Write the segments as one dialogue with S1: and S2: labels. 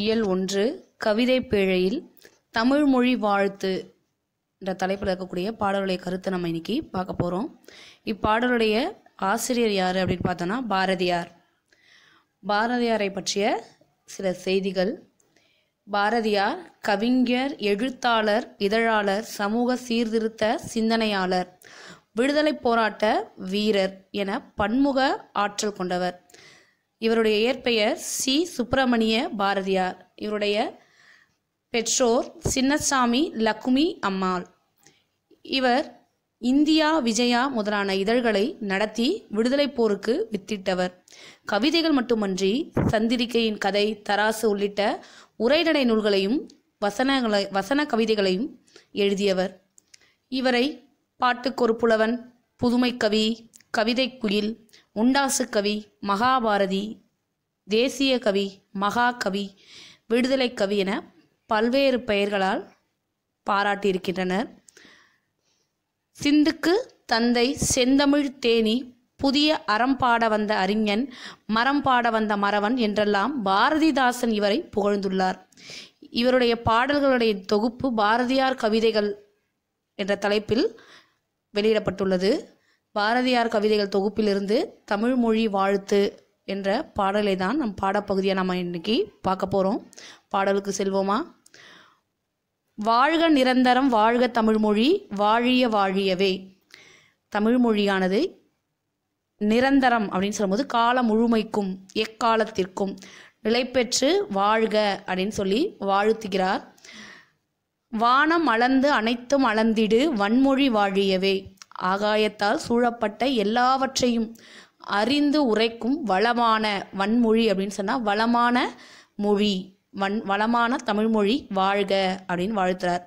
S1: இயல் ஒன்று கவிதை பேழையில் தமிழ்மொழி வாழ்த்து என்ற தலைப்பில் இருக்கக்கூடிய பாடலுடைய கருத்தை நம்ம இன்னைக்கு பார்க்க போகிறோம் இப்பாடலுடைய ஆசிரியர் யார் அப்படின்னு பார்த்தோன்னா பாரதியார் பாரதியாரை பற்றிய சில செய்திகள் பாரதியார் கவிஞர் எழுத்தாளர் இதழாளர் சமூக சீர்திருத்த சிந்தனையாளர் விடுதலை போராட்ட வீரர் என பன்முக ஆற்றல் கொண்டவர் இவருடைய இயற்பெயர் சி சுப்பிரமணிய பாரதியார் இவருடைய பெற்றோர் சின்னசாமி லக்குமி அம்மாள் இவர் இந்தியா விஜயா முதலான இதழ்களை நடத்தி விடுதலை போருக்கு வித்திட்டவர் கவிதைகள் மட்டுமன்றி சந்திரிக்கையின் கதை தராசு உள்ளிட்ட உரைநடை நூல்களையும் வசனங்களை வசன கவிதைகளையும் எழுதியவர் இவரை பாட்டுக்கொரு புலவன் புதுமை கவி கவிதை குயில் உண்டாசு கவி மகாபாரதி தேசிய கவி மகாகவி விடுதலை கவி என பல்வேறு பெயர்களால் பாராட்டியிருக்கின்றனர் சிந்துக்கு தந்தை செந்தமிழ் தேனி புதிய அறம் பாட வந்த அறிஞன் மரம் பாட வந்த மறவன் என்றெல்லாம் பாரதிதாசன் இவரை புகழ்ந்துள்ளார் இவருடைய பாடல்களுடைய தொகுப்பு பாரதியார் கவிதைகள் என்ற தலைப்பில் வெளியிடப்பட்டுள்ளது பாரதியார் கவிதைகள் தொகுப்பிலிருந்து தமிழ் மொழி வாழ்த்து என்ற பாடலை தான் நம் பாடப்பகுதியாக நம்ம இன்றைக்கி பார்க்க போகிறோம் பாடலுக்கு செல்வோமா வாழ்க நிரந்தரம் வாழ்க தமிழ்மொழி வாழிய வாழியவே தமிழ்மொழியானது நிரந்தரம் அப்படின்னு சொல்லும்போது கால முழுமைக்கும் எக்காலத்திற்கும் நிலைபெற்று வாழ்க அப்படின்னு சொல்லி வாழ்த்துகிறார் வானம் அளந்து அனைத்தும் அளந்திடு வன்மொழி வாழியவே ஆகாயத்தால் சூழப்பட்ட எல்லாவற்றையும் அறிந்து உரைக்கும் வளமான வன்மொழி அப்படின்னு சொன்னால் வளமான மொழி வன் வளமான தமிழ்மொழி வாழ்க அப்படின்னு வாழ்த்துறார்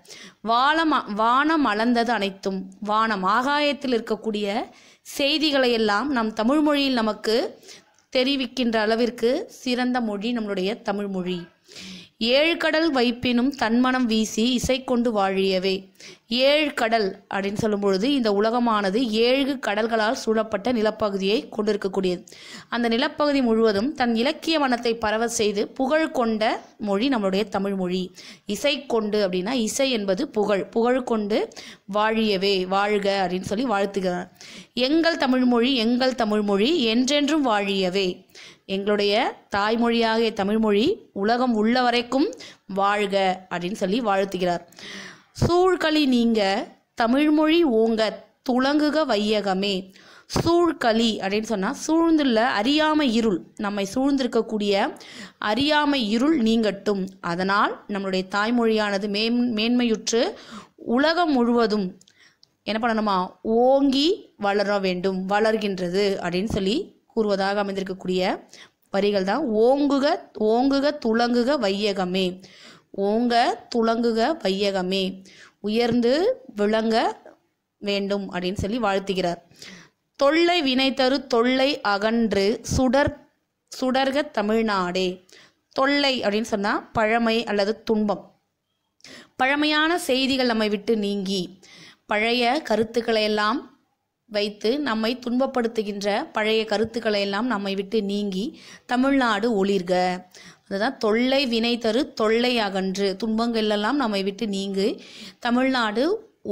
S1: வானம் வானம் அளந்தது அனைத்தும் வானம் ஆகாயத்தில் இருக்கக்கூடிய செய்திகளை எல்லாம் நம் தமிழ்மொழியில் நமக்கு தெரிவிக்கின்ற அளவிற்கு சிறந்த மொழி நம்மளுடைய தமிழ்மொழி ஏழு கடல் வைப்பினும் தன்மனம் வீசி இசை கொண்டு வாழியவே ஏழு கடல் அப்படின்னு சொல்லும் பொழுது இந்த உலகமானது ஏழு கடல்களால் சூழப்பட்ட நிலப்பகுதியை கொண்டிருக்கக்கூடியது அந்த நிலப்பகுதி முழுவதும் தன் இலக்கிய வனத்தை பரவ செய்து புகழ் கொண்ட மொழி நம்மளுடைய தமிழ் மொழி இசை கொண்டு அப்படின்னா இசை என்பது புகழ் புகழ் கொண்டு வாழியவே வாழ்க அப்படின்னு சொல்லி வாழ்த்துகிறார் எங்கள் தமிழ்மொழி எங்கள் தமிழ்மொழி என்றென்றும் வாழியவே எங்களுடைய தாய்மொழியாகிய தமிழ்மொழி உலகம் உள்ள வரைக்கும் வாழ்க அப்படின்னு சொல்லி வாழ்த்துகிறார் சூழ்களி நீங்க தமிழ்மொழி ஓங்க துளங்குக வையகமே சூழ்களி அப்படின்னு சொன்னால் சூழ்ந்துள்ள அறியாமை இருள் நம்மை சூழ்ந்திருக்கக்கூடிய அறியாமை இருள் நீங்கட்டும் அதனால் நம்மளுடைய தாய்மொழியானது மேன் மேன்மையுற்று உலகம் முழுவதும் என்ன பண்ணணுமா ஓங்கி வளர வேண்டும் வளர்கின்றது அப்படின்னு சொல்லி கூறுவதாக அமைந்திருக்கக்கூடிய வரிகள் தான் ஓங்குக ஓங்குக துளங்குக வையகமே ஓங்க துளங்குக வையகமே உயர்ந்து விளங்க வேண்டும் அப்படின்னு சொல்லி வாழ்த்துகிறார் தொல்லை வினை தரு தொல்லை அகன்று சுடர் சுடர்க தமிழ்நாடே தொல்லை அப்படின்னு சொன்னால் பழமை அல்லது துன்பம் பழமையான செய்திகள் நம்மை விட்டு நீங்கி பழைய கருத்துக்களை எல்லாம் வைத்து நம்மை துன்பப்படுத்துகின்ற பழைய கருத்துக்களை எல்லாம் நம்மை விட்டு நீங்கி தமிழ்நாடு ஒளிர்க அதுதான் தொல்லை வினை தரு தொல்லை அகன்று துன்பங்கள் எல்லாம் நம்மை விட்டு நீங்கு தமிழ்நாடு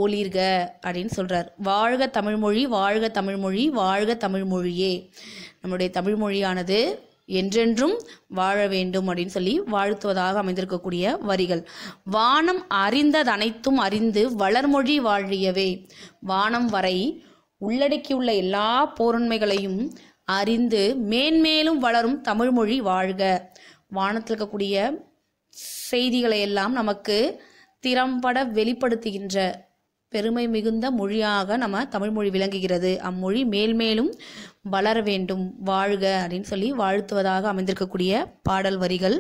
S1: ஒளிர்க அப்படின்னு சொல்கிறார் வாழ்க தமிழ்மொழி வாழ்க தமிழ்மொழி வாழ்க தமிழ்மொழியே நம்முடைய தமிழ்மொழியானது என்றென்றும் வாழ வேண்டும் அப்படின்னு சொல்லி வாழ்த்துவதாக அமைந்திருக்கக்கூடிய வரிகள் வானம் அறிந்ததனைத்தும் அறிந்து வளர்மொழி வாழியவே வானம் வரை உள்ளடக்கியுள்ள எல்லா போரண்மைகளையும் அறிந்து மேன்மேலும் வளரும் தமிழ்மொழி வாழ்க வானத்தில் இருக்கக்கூடிய செய்திகளை எல்லாம் நமக்கு திறம்பட வெளிப்படுத்துகின்ற பெருமை மிகுந்த மொழியாக நம்ம தமிழ்மொழி விளங்குகிறது அம்மொழி மேல்மேலும் வளர வேண்டும் வாழ்க அப்படின்னு சொல்லி வாழ்த்துவதாக அமைந்திருக்கக்கூடிய பாடல் வரிகள்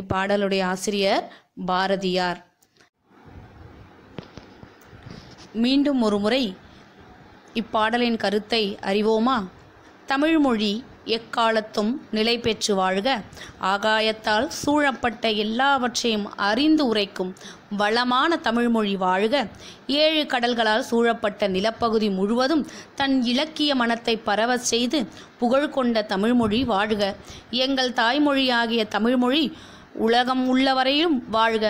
S1: இப்பாடலுடைய ஆசிரியர் பாரதியார் மீண்டும் ஒரு முறை இப்பாடலின் கருத்தை அறிவோமா தமிழ்மொழி எக்காலத்தும் நிலை பெற்று வாழ்க ஆகாயத்தால் சூழப்பட்ட எல்லாவற்றையும் அறிந்து உரைக்கும் வளமான தமிழ்மொழி வாழ்க ஏழு கடல்களால் சூழப்பட்ட நிலப்பகுதி முழுவதும் தன் இலக்கிய மனத்தை பரவச் செய்து புகழ் கொண்ட தமிழ்மொழி வாழ்க எங்கள் தாய்மொழியாகிய தமிழ்மொழி உலகம் உள்ளவரையும் வாழ்க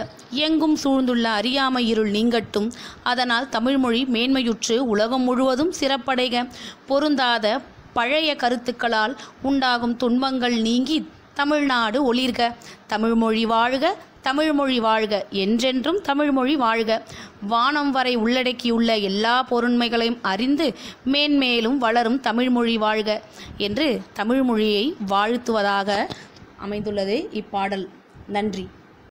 S1: எங்கும் சூழ்ந்துள்ள அறியாமை இருள் நீங்கட்டும் அதனால் தமிழ்மொழி மேன்மையுற்று உலகம் முழுவதும் சிறப்படைக பொருந்தாத பழைய கருத்துக்களால் உண்டாகும் துன்பங்கள் நீங்கி தமிழ்நாடு ஒளிர்க தமிழ்மொழி வாழ்க தமிழ்மொழி வாழ்க என்றென்றும் தமிழ்மொழி வாழ்க வானம் வரை உள்ளடக்கியுள்ள எல்லா பொருண்மைகளையும் அறிந்து மேன்மேலும் வளரும் தமிழ்மொழி வாழ்க என்று தமிழ்மொழியை வாழ்த்துவதாக அமைந்துள்ளது இப்பாடல் நன்றி